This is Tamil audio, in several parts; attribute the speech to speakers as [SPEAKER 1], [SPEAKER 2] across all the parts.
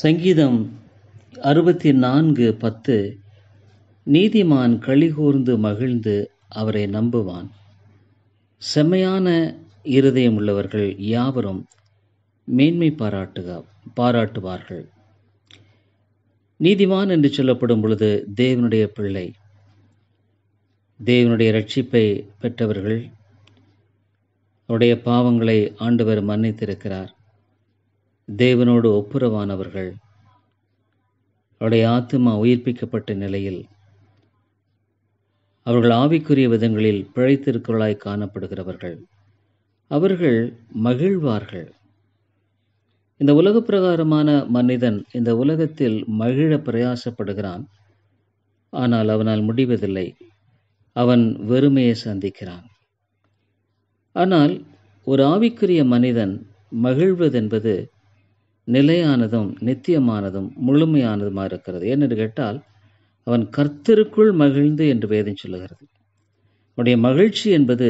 [SPEAKER 1] சங்கீதம் அறுபத்தி நான்கு பத்து நீதிமான் கழிகூர்ந்து மகிழ்ந்து அவரை நம்புவான் செம்மையான இருதயம் உள்ளவர்கள் யாவரும் மேன்மை பாராட்டுக பாராட்டுவார்கள் நீதிமான் என்று சொல்லப்படும் பொழுது தேவனுடைய பிள்ளை தேவனுடைய ரட்சிப்பை பெற்றவர்கள் அவருடைய பாவங்களை ஆண்டவர் மன்னித்திருக்கிறார் தேவனோடு ஒப்புரவானவர்கள் அவருடைய ஆத்மா உயிர்ப்பிக்கப்பட்ட நிலையில் அவர்கள் ஆவிக்குரிய விதங்களில் பிழைத்திருக்கிறவர்களாய் காணப்படுகிறவர்கள் அவர்கள் மகிழ்வார்கள் இந்த உலக பிரகாரமான மனிதன் இந்த உலகத்தில் மகிழ பிரயாசப்படுகிறான் ஆனால் அவனால் முடிவதில்லை அவன் வெறுமையை சந்திக்கிறான் ஆனால் ஒரு ஆவிக்குரிய மனிதன் மகிழ்வதென்பது நிலையானதும் நித்தியமானதும் முழுமையானதுமாக இருக்கிறது ஏனென்று கேட்டால் அவன் கர்த்தருக்குள் மகிழ்ந்து என்று வேதம் சொல்லுகிறது அவனுடைய மகிழ்ச்சி என்பது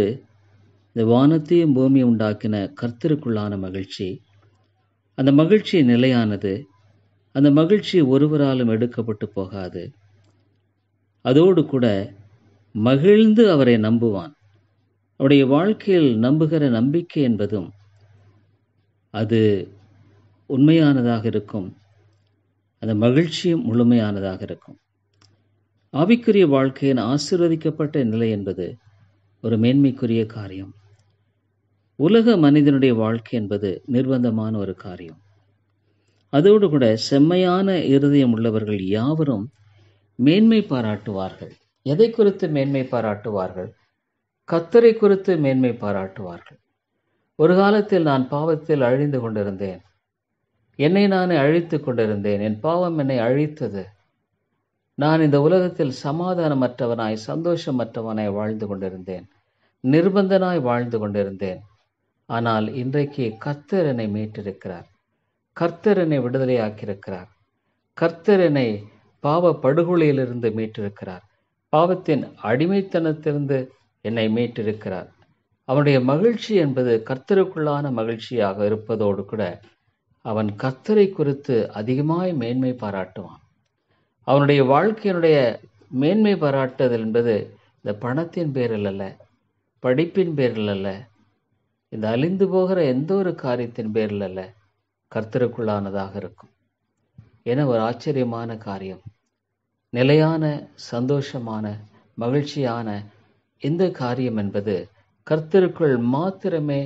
[SPEAKER 1] இந்த வானத்தையும் பூமியை உண்டாக்கின கர்த்தருக்குள்ளான மகிழ்ச்சி அந்த மகிழ்ச்சி நிலையானது அந்த மகிழ்ச்சி ஒருவராலும் எடுக்கப்பட்டு போகாது அதோடு கூட மகிழ்ந்து அவரை நம்புவான் அவருடைய வாழ்க்கையில் நம்புகிற நம்பிக்கை என்பதும் அது உண்மையானதாக இருக்கும் அந்த மகிழ்ச்சியும் முழுமையானதாக இருக்கும் ஆவிக்குரிய வாழ்க்கையின் ஆசீர்வதிக்கப்பட்ட நிலை என்பது ஒரு மேன்மைக்குரிய காரியம் உலக மனிதனுடைய வாழ்க்கை என்பது நிர்பந்தமான ஒரு காரியம் அதோடு கூட செம்மையான இருதயம் உள்ளவர்கள் யாவரும் மேன்மை பாராட்டுவார்கள் எதை குறித்து மேன்மை பாராட்டுவார்கள் கத்தரை குறித்து மேன்மை பாராட்டுவார்கள் ஒரு காலத்தில் நான் பாவத்தில் அழிந்து கொண்டிருந்தேன் என்னை நானே அழித்து கொண்டிருந்தேன் என் பாவம் என்னை அழித்தது நான் இந்த உலகத்தில் சமாதானமற்றவனாய் சந்தோஷமற்றவனாய் வாழ்ந்து கொண்டிருந்தேன் நிர்பந்தனாய் வாழ்ந்து கொண்டிருந்தேன் ஆனால் இன்றைக்கு கர்த்தர் என்னை மீட்டிருக்கிறார் கர்த்தர் என்னை விடுதலையாக்கியிருக்கிறார் கர்த்தர் என்னை பாவ படுகொலையிலிருந்து மீட்டிருக்கிறார் பாவத்தின் அடிமைத்தனத்திலிருந்து என்னை மீட்டிருக்கிறார் அவனுடைய மகிழ்ச்சி என்பது கர்த்தருக்குள்ளான மகிழ்ச்சியாக இருப்பதோடு கூட அவன் கத்தரை குறித்து அதிகமாய் மேன்மை பாராட்டுவான் அவனுடைய வாழ்க்கையினுடைய மேன்மை பாராட்டுதல் என்பது இந்த பணத்தின் பேரில் அல்ல படிப்பின் பேரில் அல்ல இந்த அழிந்து போகிற எந்த ஒரு காரியத்தின் பேரில் அல்ல கர்த்தருக்குள்ளானதாக இருக்கும் என ஒரு ஆச்சரியமான காரியம் நிலையான சந்தோஷமான மகிழ்ச்சியான இந்த காரியம் என்பது கர்த்தருக்குள் மாத்திரமே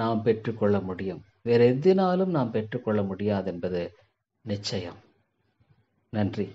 [SPEAKER 1] நாம் பெற்றுக்கொள்ள முடியும் வேறு எதினாலும் நாம் பெற்றுக்கொள்ள முடியாது என்பது நிச்சயம் நன்றி